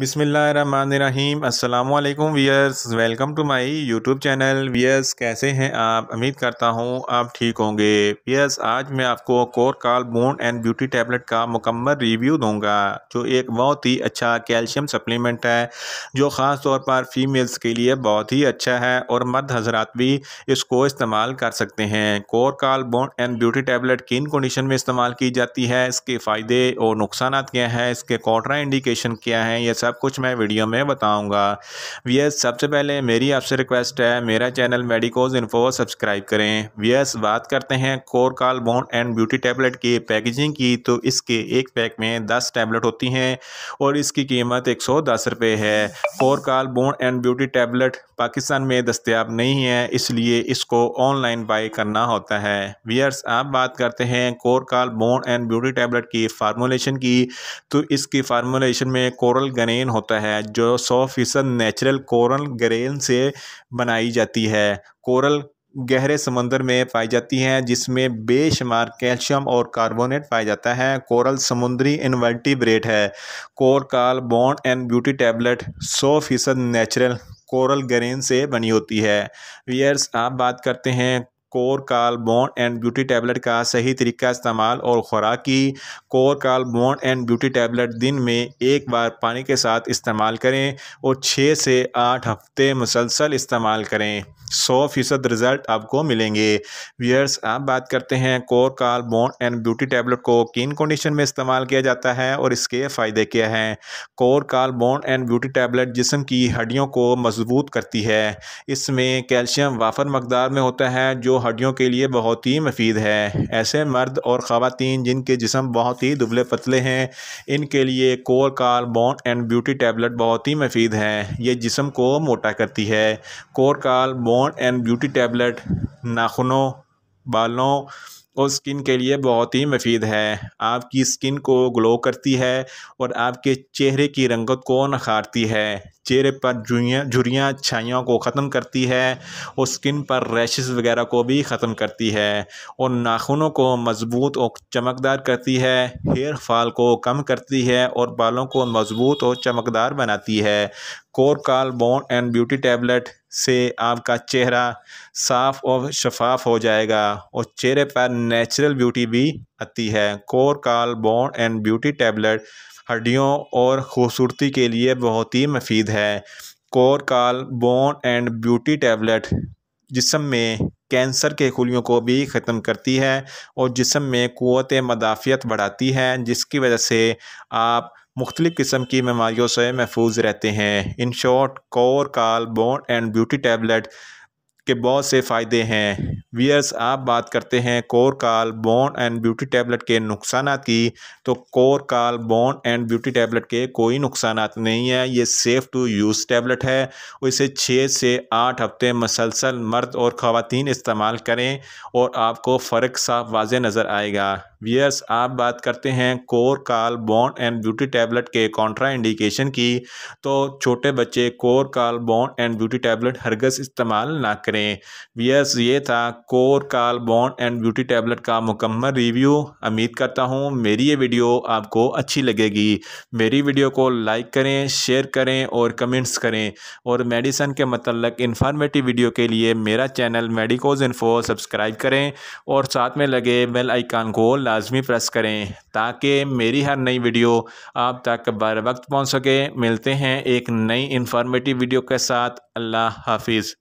बिसमीम् अल्लाम viewers welcome to my YouTube channel viewers कैसे हैं आप उम्मीद करता हूँ आप ठीक होंगे वीयर्स आज मैं आपको core Corcal bone and beauty tablet का मुकम्मल रिव्यू दूंगा जो एक बहुत ही अच्छा कैल्शियम सप्लीमेंट है जो ख़ास तौर पर फीमेल्स के लिए बहुत ही अच्छा है और मर्द हजरात भी इसको इस्तेमाल कर सकते हैं Corcal bone and beauty tablet किन कंडीशन में इस्तेमाल की जाती है इसके फ़ायदे और नुकसान क्या हैं इसके कॉटरा इंडिकेशन क्या है यह सब कुछ मैं वीडियो में बताऊंगा वीएस सबसे पहले मेरी आपसे रिक्वेस्ट है मेरा चैनल मेडिकोज इन्फो सब्सक्राइब करें वीएस बात करते हैं Corcal bone and beauty tablet की पैकेजिंग की तो इसके एक पैक में दस टैबलेट होती हैं और इसकी कीमत एक सौ दस है Corcal bone and beauty tablet Pakistan में दस्तियाब नहीं है इसलिए इसको ऑनलाइन बाई करना होता है वीयर्स आप बात करते हैं Corcal bone and beauty tablet की फार्मोलेशन की तो इसकी फार्मोलेशन में कोरल गने ग्रेन होता है जो सौ फीसद नेचुरल कोरल ग्रेन से बनाई जाती है कोरल गहरे समंदर में पाई जाती हैं जिसमें बेशुमार कैल्शियम और कार्बोनेट पाया जाता है कोरल समुद्री इन्वर्टिब्रेट है Corcal bond and beauty tablet 100 फीसद नेचुरल कोरल ग्रेन से बनी होती है वियर्स आप बात करते हैं core bone and beauty tablet का सही तरीका इस्तेमाल और ख़ुराक की core bone and beauty tablet दिन में एक बार पानी के साथ इस्तेमाल करें और छः से आठ हफ्ते मुसलसल इस्तेमाल करें सौ फीसद रिज़ल्ट आपको मिलेंगे व्यर्स आप बात करते हैं core bone and beauty tablet को किन कंडीशन में इस्तेमाल किया जाता है और इसके फ़ायदे क्या हैं core bone and beauty tablet जिसम की हड्डियों को मजबूत करती है इसमें कैल्शियम वाफर मकदार में होता है जो हड्डियों के लिए बहुत ही मफीद है ऐसे मर्द और ख़वान जिनके जिसम बहुत ही दुबले पतले हैं इनके लिए Corcal bone and beauty tablet बहुत ही मफीद हैं ये जिसम को मोटा करती है Corcal bone and beauty tablet नाखनों बालों और स्किन के लिए बहुत ही मफीद है आपकी स्किन को ग्लो करती है और आपके चेहरे की रंगत को नखारती है चेहरे पर झुरियाँ झुरियाँ छाइयों को ख़त्म करती है और स्किन पर रैशेस वगैरह को भी ख़त्म करती है और नाखूनों को मजबूत और चमकदार करती है हेयर फॉल को कम करती है और बालों को मजबूत और चमकदार बनाती है Corcal bone and beauty tablet से आपका चेहरा साफ और शफाफ हो जाएगा और चेहरे पर नेचुरल ब्यूटी भी आती है Corcal bone and beauty tablet हड्डियों और खूबसूरती के लिए बहुत ही मफीद है Corcal bone and beauty tablet जिसम में कैंसर के खुलियों को भी ख़त्म करती है और जिसम में क़वत मदाफ़ियत बढ़ाती है जिसकी वजह से आप मुख्तलिफ़ किस्म की बीमारियों से महफूज रहते हैं in short Corcal bone and beauty tablet के बहुत से फ़ायदे हैं वियर्स आप बात करते हैं Corcal bone and beauty tablet के नुकसान की तो core Corcal bone and beauty tablet के कोई नुकसान नहीं है ये सेफ़ टू यूज़ टैबलेट है इसे छः से आठ हफ्ते मसलसल मर्द और ख़वान इस्तेमाल करें और आपको फ़र्क साफ वाज नज़र आएगा वियर्स आप बात करते हैं Corcal bond and beauty tablet के कॉन्ट्रा इंडिकेशन की तो छोटे बच्चे Corcal bond and beauty tablet हरगज इस्तेमाल ना करें वियर्स ये था core Corcal bond and beauty tablet का मुकम्मल रिव्यू उम्मीद करता हूँ मेरी ये वीडियो आपको अच्छी लगेगी मेरी वीडियो को लाइक करें शेयर करें और कमेंट्स करें और मेडिसन के मतलब इन्फॉर्मेटिव वीडियो के लिए मेरा चैनल मेडिकोज इन्फो सब्सक्राइब करें और साथ में लगे बेल आइकान को लाजमी प्रेस करें ताकि मेरी हर नई वीडियो आप तक बर वक्त पहुँच सके मिलते हैं एक नई इन्फॉर्मेटिव वीडियो के साथ अल्लाह हाफिज़